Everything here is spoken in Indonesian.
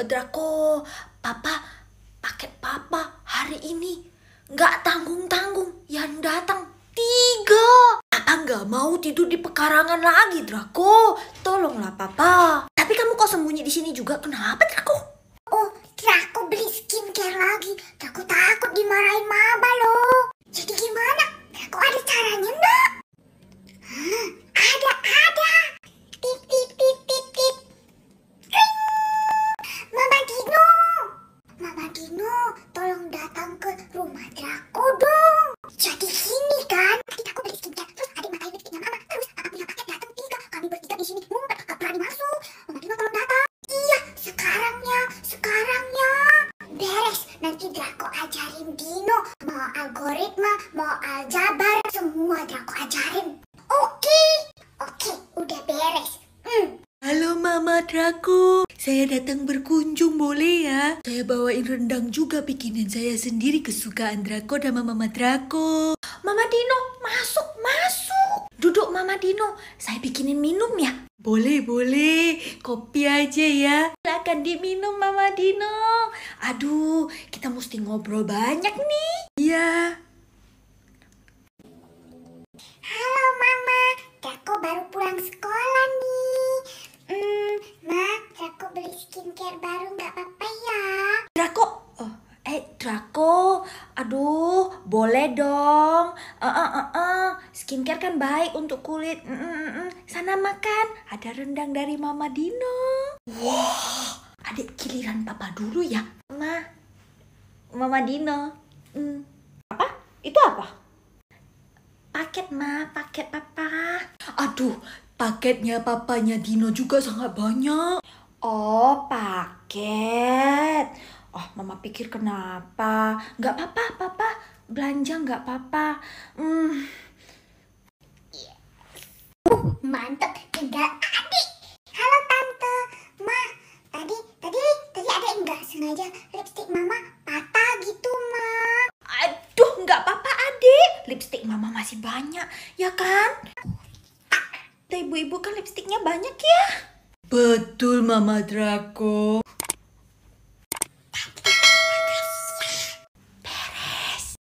Draco papa paket papa hari ini nggak tanggung-tanggung yang datang tiga Papa nggak mau tidur di pekarangan lagi Draco tolonglah papa tapi kamu kok sembunyi di sini juga kenapa Draco oh Draco beli skincare lagi Draco takut dimarahin mama loh Nanti Draco ajarin Dino mau algoritma, mau aljabar, semua Draco ajarin. Oke, oke, udah beres. Hmm. Halo Mama Draco, saya datang berkunjung boleh ya? Saya bawain rendang juga bikinan saya sendiri kesukaan Draco dan Mama Draco. Mama Dino, masuk, masuk. Duduk Mama Dino, saya bikinin minum ya. Boleh, boleh. Kopi aja ya akan diminum Mama Dino. Aduh, kita mesti ngobrol banyak nih. Iya. Halo Mama, Kakak baru pulang sekolah nih. Hmm, Ma, Draco beli skincare baru nggak apa-apa ya? Draco. oh, eh Draco, aduh, boleh dong. Uh, uh, uh, uh. Skincare kan baik untuk kulit. Mm, mm, mm, mm. Sana makan, ada rendang dari Mama Dino. Wow giliran papa dulu ya. Ma, Mama Dino. Hmm. Apa? Itu apa? Paket, Ma. Paket papa. Aduh, paketnya papanya Dino juga sangat banyak. Oh, paket. Oh, Mama pikir kenapa. Gak apa-apa, Papa. Belanja gak apa-apa. Hmm. Yes. Uh, mantap. enggak sengaja lipstick mama patah gitu ma aduh nggak apa-apa adik lipstik mama masih banyak ya kan ibu-ibu kan lipstiknya banyak ya betul mama Draco